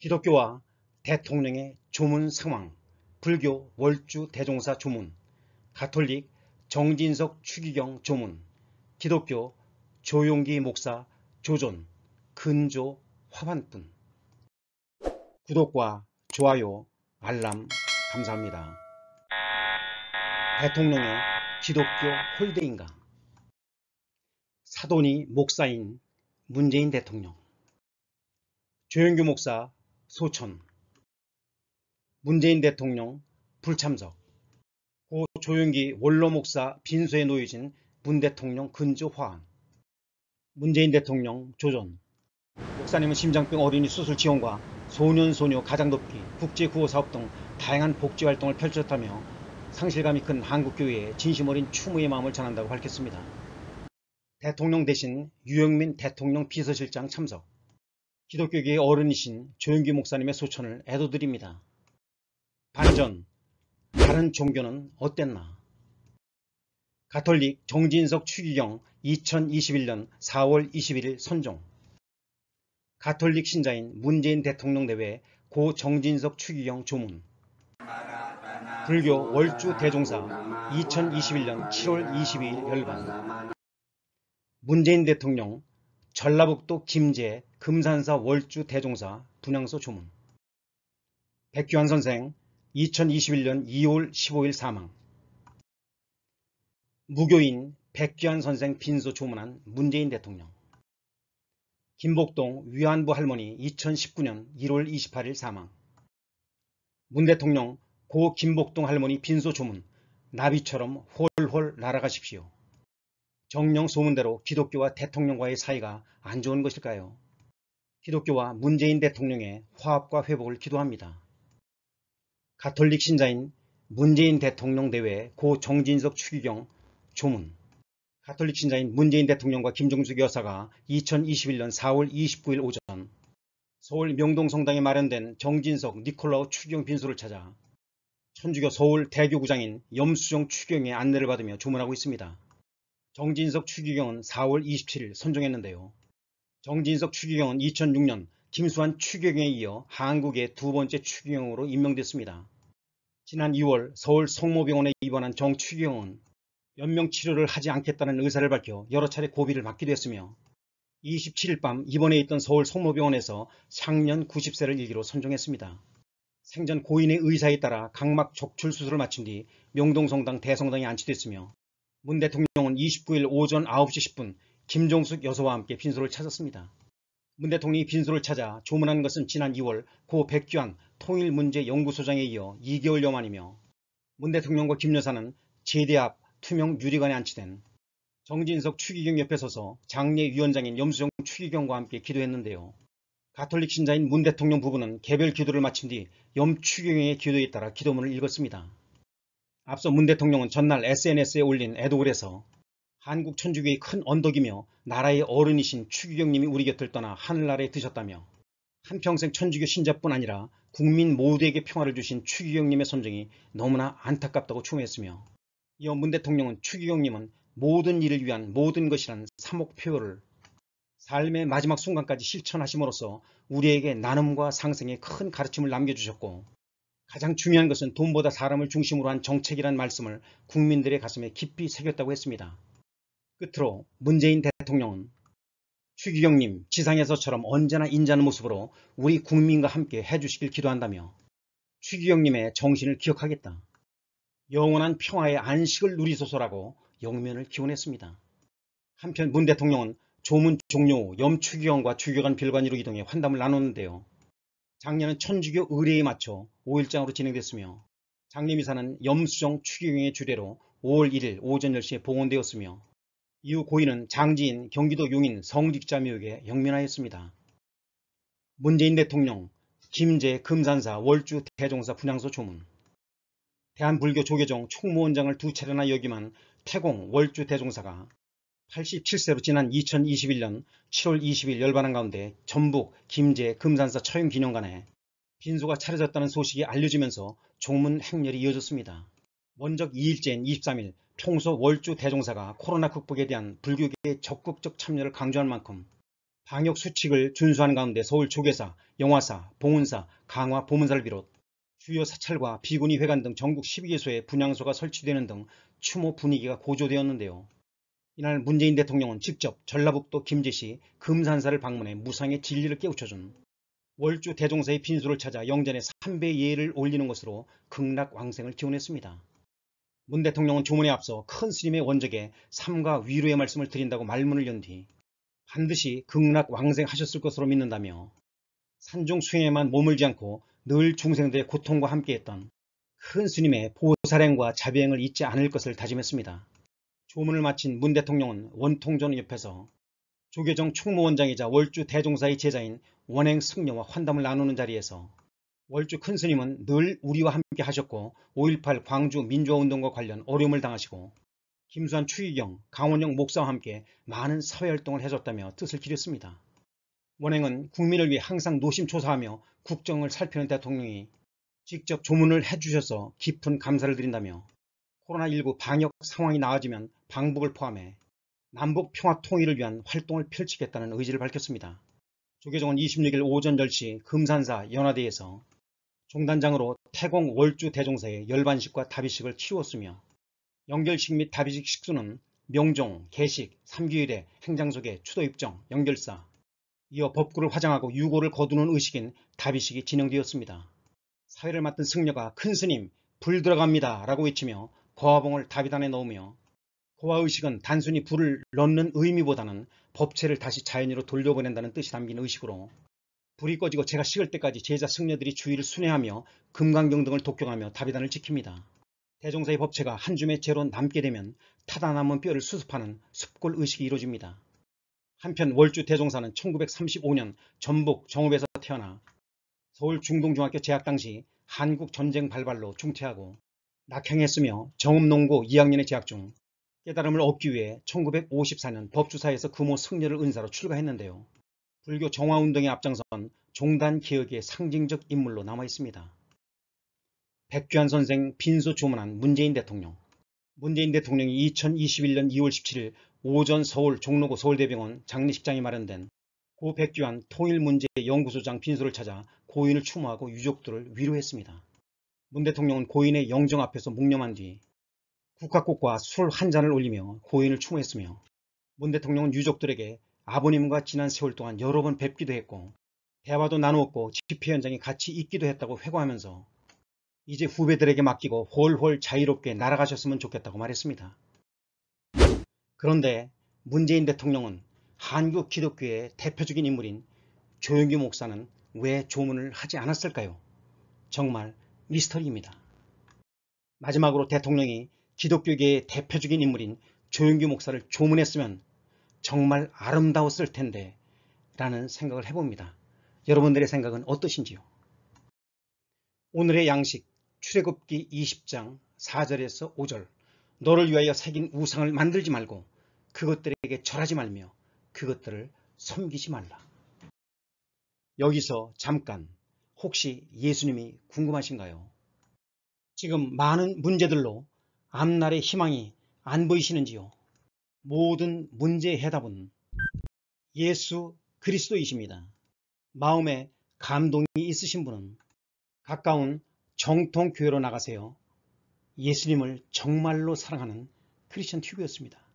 기독교와 대통령의 조문 상황, 불교 월주 대종사 조문, 가톨릭 정진석 추기경 조문, 기독교 조용기 목사 조존, 근조 화반뿐. 구독과 좋아요, 알람 감사합니다. 대통령의 기독교 홀대인가 사돈이 목사인 문재인 대통령 조영규 목사 소천 문재인 대통령 불참석 고 조용기 원로 목사 빈소에 놓여진 문 대통령 근주 화환 문재인 대통령 조전 목사님은 심장병 어린이 수술 지원과 소년 소녀 가장 돕기 국제 구호 사업 등 다양한 복지 활동을 펼쳤다며 상실감이 큰 한국교회에 진심 어린 추모의 마음을 전한다고 밝혔습니다. 대통령 대신 유영민 대통령 비서실장 참석 기독교계의 어른이신 조영규 목사님의 소천을 애도드립니다. 반전, 다른 종교는 어땠나? 가톨릭 정진석 추기경 2021년 4월 21일 선종 가톨릭 신자인 문재인 대통령 대회 고 정진석 추기경 조문 불교 월주 대종사 2021년 7월 22일 열반 문재인 대통령 전라북도 김제 금산사 월주 대종사 분향소 조문 백규환 선생 2021년 2월 15일 사망 무교인 백규환 선생 빈소 조문한 문재인 대통령 김복동 위안부 할머니 2019년 1월 28일 사망 문 대통령 고 김복동 할머니 빈소 조문 나비처럼 홀홀 날아가십시오. 정령 소문대로 기독교와 대통령과의 사이가 안 좋은 것일까요? 기독교와 문재인 대통령의 화합과 회복을 기도합니다. 가톨릭 신자인 문재인 대통령 대회 고 정진석 추기경 조문 가톨릭 신자인 문재인 대통령과 김종숙 여사가 2021년 4월 29일 오전 서울 명동성당에 마련된 정진석 니콜라우 추경 빈소를 찾아 천주교 서울 대교구장인 염수정 추경의 안내를 받으며 조문하고 있습니다. 정진석 추기경은 4월 27일 선정했는데요. 정진석 추기경은 2006년 김수환 추기경에 이어 한국의 두 번째 추기경으로 임명됐습니다. 지난 2월 서울 성모병원에 입원한 정 추기경은 연명 치료를 하지 않겠다는 의사를 밝혀 여러 차례 고비를 맞기도 했으며 27일 밤 입원해 있던 서울 성모병원에서 상년 90세를 일기로 선정했습니다. 생전 고인의 의사에 따라 각막 적출 수술을 마친 뒤 명동성당 대성당에 안치됐으며 문 대통령은 29일 오전 9시 10분 김종숙 여서와 함께 빈소를 찾았습니다. 문 대통령이 빈소를 찾아 조문한 것은 지난 2월 고 백규환 통일문제연구소장에 이어 2개월여 만이며 문 대통령과 김 여사는 제대 앞 투명 유리관에 안치된 정진석 추기경 옆에 서서 장례위원장인 염수정 추기경과 함께 기도했는데요. 가톨릭 신자인 문 대통령 부부는 개별 기도를 마친 뒤 염추경의 기 기도에 따라 기도문을 읽었습니다. 앞서 문 대통령은 전날 SNS에 올린 애도글에서 한국 천주교의 큰 언덕이며 나라의 어른이신 추기경님이 우리 곁을 떠나 하늘나라에 드셨다며 한평생 천주교 신자뿐 아니라 국민 모두에게 평화를 주신 추기경님의 선정이 너무나 안타깝다고 추모했으며 이어 문 대통령은 추기경님은 모든 일을 위한 모든 것이란 사목표를 삶의 마지막 순간까지 실천하심으로써 우리에게 나눔과 상생의 큰 가르침을 남겨주셨고 가장 중요한 것은 돈보다 사람을 중심으로 한 정책이란 말씀을 국민들의 가슴에 깊이 새겼다고 했습니다. 끝으로 문재인 대통령은 추기경님 지상에서처럼 언제나 인자한 모습으로 우리 국민과 함께 해주시길 기도한다며 추기경님의 정신을 기억하겠다. 영원한 평화의 안식을 누리소서라고 영면을 기원했습니다. 한편 문 대통령은 조문 종료 후 염추기경과 추기한 빌관이로 이동해 환담을 나눴는데요. 작년은 천주교 의례에 맞춰 5일장으로 진행됐으며 장례미사는 염수정 추기경의 주례로 5월 1일 오전 10시에 봉헌되었으며 이후 고인은 장지인 경기도 용인 성직자묘역에 영면하였습니다. 문재인 대통령 김재 금산사 월주 대종사 분향소 조문 대한불교 조계종 총무원장을 두 차례나 역임한 태공 월주 대종사가 87세로 지난 2021년 7월 20일 열반한 가운데 전북 김제 금산사 처윤기념관에 빈소가 차려졌다는 소식이 알려지면서 종문 행렬이 이어졌습니다. 먼저 2일째인 23일 총소 월주 대종사가 코로나 극복에 대한 불교계의 적극적 참여를 강조한 만큼 방역 수칙을 준수한 가운데 서울 조계사, 영화사, 봉은사, 강화, 보문사를 비롯 주요 사찰과 비군니 회관 등 전국 12개소에 분향소가 설치되는 등 추모 분위기가 고조되었는데요. 이날 문재인 대통령은 직접 전라북도 김제시 금산사를 방문해 무상의 진리를 깨우쳐준 월주 대종사의 빈소를 찾아 영전에 3배 예를 올리는 것으로 극락왕생을 기원했습니다. 문 대통령은 조문에 앞서 큰 스님의 원적에 삶과 위로의 말씀을 드린다고 말문을 연 뒤 반드시 극락왕생하셨을 것으로 믿는다며 산중 수행에만 머물지 않고 늘 중생들의 고통과 함께했던 큰 스님의 보살행과 자비행을 잊지 않을 것을 다짐했습니다. 조문을 마친 문 대통령은 원통전 옆에서 조계정 총무원장이자 월주 대종사의 제자인 원행 승려와 환담을 나누는 자리에서 월주 큰스님은 늘 우리와 함께 하셨고 5.18 광주 민주화운동과 관련 어려움을 당하시고 김수환 추위경 강원영 목사와 함께 많은 사회활동을 해줬다며 뜻을 기렸습니다. 원행은 국민을 위해 항상 노심초사하며 국정을 살피는 대통령이 직접 조문을 해주셔서 깊은 감사를 드린다며 코로나19 방역 상황이 나아지면 방북을 포함해 남북 평화 통일을 위한 활동을 펼치겠다는 의지를 밝혔습니다. 조계종은 26일 오전 10시 금산사 연화대에서 종단장으로 태공 월주 대종사의 열반식과 다비식을 치웠으며 연결식 및 다비식 식수는 명종, 개식, 삼기일의 행장속의 추도입정, 연결사, 이어 법구를 화장하고 유고를 거두는 의식인 다비식이 진행되었습니다. 사회를 맡은 승려가 큰 스님, 불 들어갑니다 라고 외치며 거화봉을 다비단에 넣으며 고아의식은 단순히 불을 넣는 의미보다는 법체를 다시 자연으로 돌려보낸다는 뜻이 담긴 의식으로 불이 꺼지고 제가 식을 때까지 제자 승려들이 주위를 순회하며 금강경 등을 독경하며 다비단을 지킵니다. 대종사의 법체가 한 줌의 재로 남게 되면 타다 남은 뼈를 수습하는 습골 의식이 이루어집니다. 한편 월주 대종사는 1935년 전북 정읍에서 태어나 서울 중동중학교 재학 당시 한국 전쟁 발발로 중퇴하고 낙향했으며 정읍농고 2학년에 재학 중 깨달음을 얻기 위해 1954년 법주사에서 금호 승려를 은사로 출가했는데요. 불교 정화운동의 앞장선 종단 개혁의 상징적 인물로 남아있습니다. 백주환 선생 빈소 조문한 문재인 대통령 문재인 대통령이 2021년 2월 17일 오전 서울 종로구 서울대병원 장례식장에 마련된 고백주환 통일문제연구소장 빈소를 찾아 고인을 추모하고 유족들을 위로했습니다. 문 대통령은 고인의 영정 앞에서 묵념한 뒤 국화꽃과 술 한 잔을 올리며 고인을 추모했으며 문 대통령은 유족들에게 아버님과 지난 세월 동안 여러 번 뵙기도 했고 대화도 나누었고 집회 현장에 같이 있기도 했다고 회고하면서 이제 후배들에게 맡기고 홀홀 자유롭게 날아가셨으면 좋겠다고 말했습니다. 그런데 문재인 대통령은 한국 기독교의 대표적인 인물인 조영규 목사는 왜 조문을 하지 않았을까요? 정말 미스터리입니다. 마지막으로 대통령이 기독교계의 대표적인 인물인 조영규 목사를 조문했으면 정말 아름다웠을 텐데 라는 생각을 해봅니다. 여러분들의 생각은 어떠신지요? 오늘의 양식 출애굽기 20장 4절에서 5절 너를 위하여 새긴 우상을 만들지 말고 그것들에게 절하지 말며 그것들을 섬기지 말라. 여기서 잠깐 혹시 예수님이 궁금하신가요? 지금 많은 문제들로 앞날의 희망이 안 보이시는지요? 모든 문제의 해답은 예수 그리스도이십니다. 마음에 감동이 있으신 분은 가까운 정통교회로 나가세요. 예수님을 정말로 사랑하는 크리스천 튜브였습니다.